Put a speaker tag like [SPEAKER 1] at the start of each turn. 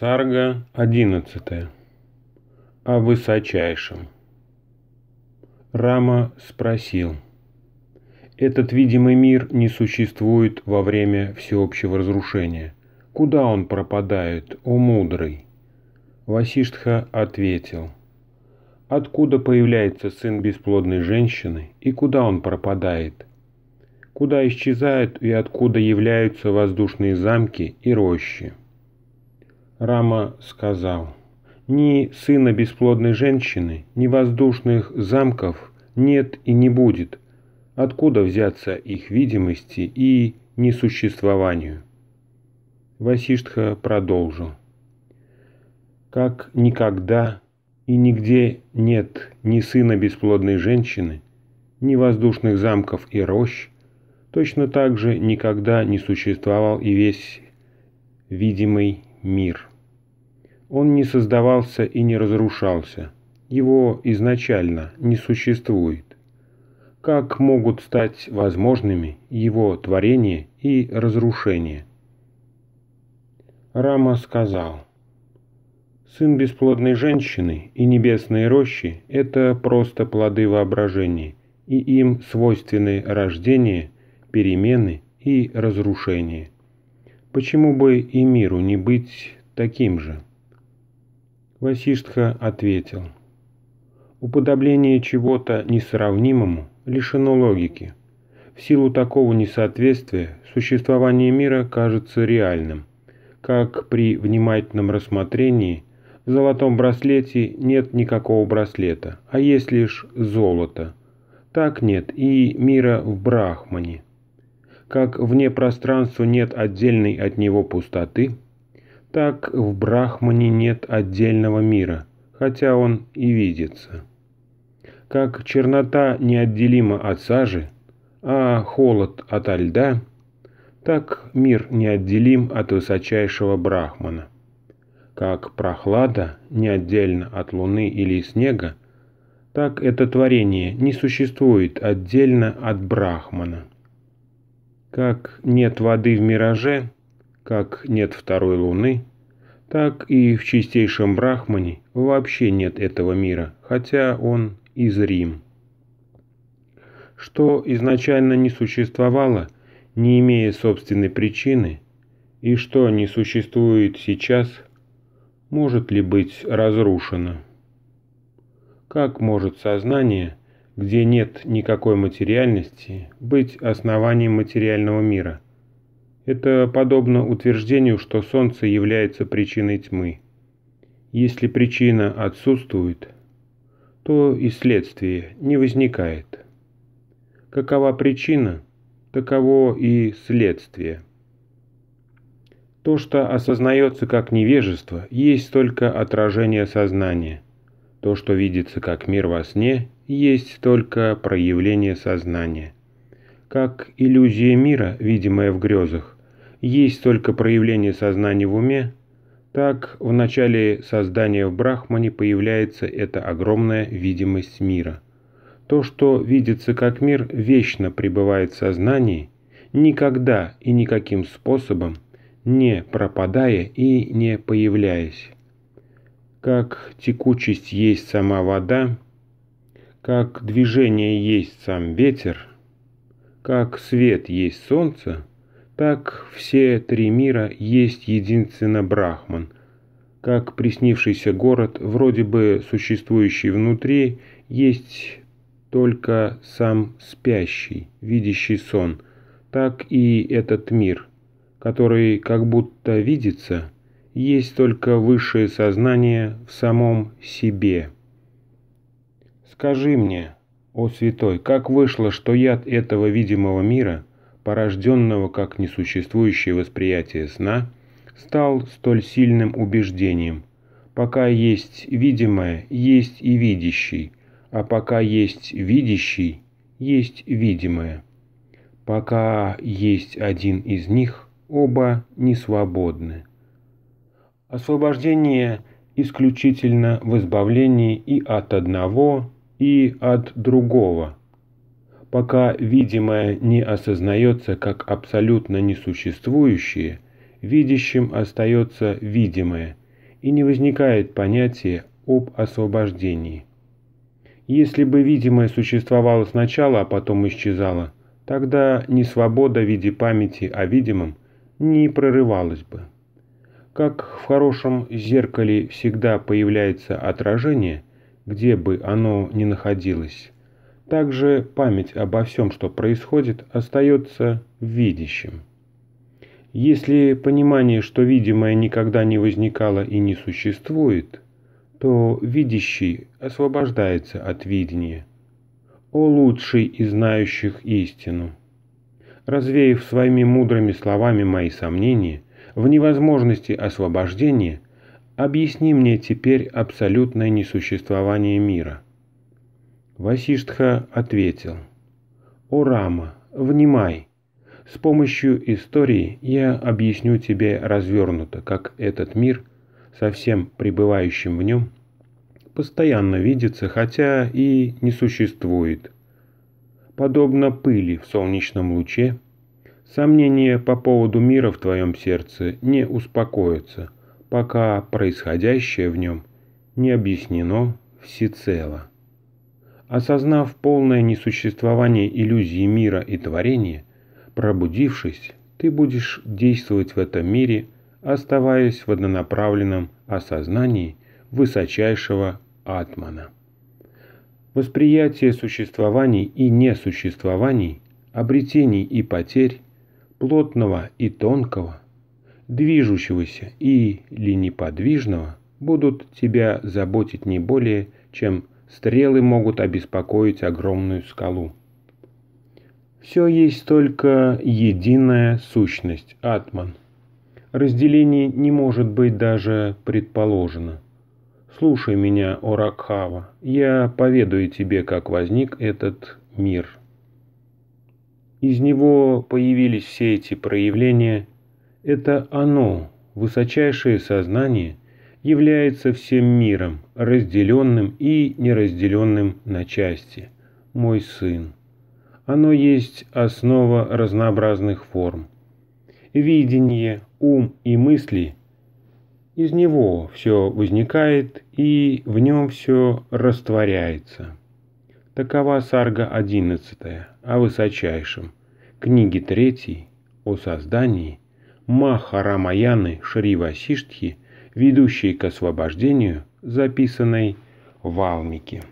[SPEAKER 1] Сарга 11. О высочайшем. Рама спросил. Этот видимый мир не существует во время всеобщего разрушения. Куда он пропадает, о мудрый? Васиштха ответил. Откуда появляется сын бесплодной женщины и куда он пропадает? Куда исчезают и откуда являются воздушные замки и рощи? Рама сказал, «Ни сына бесплодной женщины, ни воздушных замков нет и не будет. Откуда взяться их видимости и несуществованию?» Васиштха продолжил. «Как никогда и нигде нет ни сына бесплодной женщины, ни воздушных замков и рощ, точно так же никогда не существовал и весь видимый мир. Он не создавался и не разрушался. Его изначально не существует. Как могут стать возможными его творение и разрушение? Рама сказал, «Сын бесплодной женщины и небесные рощи – это просто плоды воображения, и им свойственны рождение, перемены и разрушение. Почему бы и миру не быть таким же?» Васиштха ответил. Уподобление чего-то несравнимому лишено логики. В силу такого несоответствия существование мира кажется реальным, как при внимательном рассмотрении в золотом браслете нет никакого браслета, а есть лишь золото. Так нет и мира в Брахмане. Как вне пространства нет отдельной от него пустоты – так в Брахмане нет отдельного мира, хотя он и видится. Как чернота неотделима от сажи, а холод от льда, так мир неотделим от высочайшего Брахмана. Как прохлада не отдельно от луны или снега, так это творение не существует отдельно от Брахмана. Как нет воды в мираже, как нет второй луны, так и в чистейшем Брахмане вообще нет этого мира, хотя он из Рим. Что изначально не существовало, не имея собственной причины, и что не существует сейчас, может ли быть разрушено? Как может сознание, где нет никакой материальности, быть основанием материального мира – это подобно утверждению, что Солнце является причиной тьмы. Если причина отсутствует, то и следствие не возникает. Какова причина, таково и следствие. То, что осознается как невежество, есть только отражение сознания. То, что видится как мир во сне, есть только проявление сознания. Как иллюзия мира, видимая в грезах, есть только проявление сознания в уме, так в начале создания в Брахмане появляется эта огромная видимость мира. То, что видится как мир, вечно пребывает в сознании, никогда и никаким способом не пропадая и не появляясь. Как текучесть есть сама вода, как движение есть сам ветер, как свет есть солнце – так все три мира есть единственно Брахман, как приснившийся город, вроде бы существующий внутри, есть только сам спящий, видящий сон, так и этот мир, который как будто видится, есть только высшее сознание в самом себе. Скажи мне, о святой, как вышло, что яд этого видимого мира – порожденного как несуществующее восприятие сна, стал столь сильным убеждением. Пока есть видимое, есть и видящий, а пока есть видящий, есть видимое. Пока есть один из них, оба не свободны. Освобождение исключительно в избавлении и от одного, и от другого – Пока видимое не осознается как абсолютно несуществующее, видящим остается видимое, и не возникает понятия об освобождении. Если бы видимое существовало сначала, а потом исчезало, тогда ни свобода в виде памяти о видимом не прорывалась бы. Как в хорошем зеркале всегда появляется отражение, где бы оно ни находилось, также память обо всем, что происходит, остается видящим. Если понимание, что видимое никогда не возникало и не существует, то видящий освобождается от видения. О лучший из знающих истину! Развеяв своими мудрыми словами мои сомнения в невозможности освобождения, объясни мне теперь абсолютное несуществование мира – Васиштха ответил. «О, Рама, внимай! С помощью истории я объясню тебе развернуто, как этот мир, со всем пребывающим в нем, постоянно видится, хотя и не существует. Подобно пыли в солнечном луче, сомнения по поводу мира в твоем сердце не успокоятся, пока происходящее в нем не объяснено всецело. Осознав полное несуществование иллюзии мира и творения, пробудившись, ты будешь действовать в этом мире, оставаясь в однонаправленном осознании высочайшего атмана. Восприятие существований и несуществований, обретений и потерь, плотного и тонкого, движущегося и или неподвижного будут тебя заботить не более, чем Стрелы могут обеспокоить огромную скалу. Все есть только единая сущность – атман. Разделение не может быть даже предположено. Слушай меня, Оракхава, я поведаю тебе, как возник этот мир. Из него появились все эти проявления. Это оно, высочайшее сознание – является всем миром, разделенным и неразделенным на части. Мой сын. Оно есть основа разнообразных форм. Видение, ум и мысли – из него все возникает и в нем все растворяется. Такова сарга одиннадцатая о высочайшем, книги третьей о создании Махарамаяны Шри Васиштхи – ведущей к освобождению, записанной в Алмике.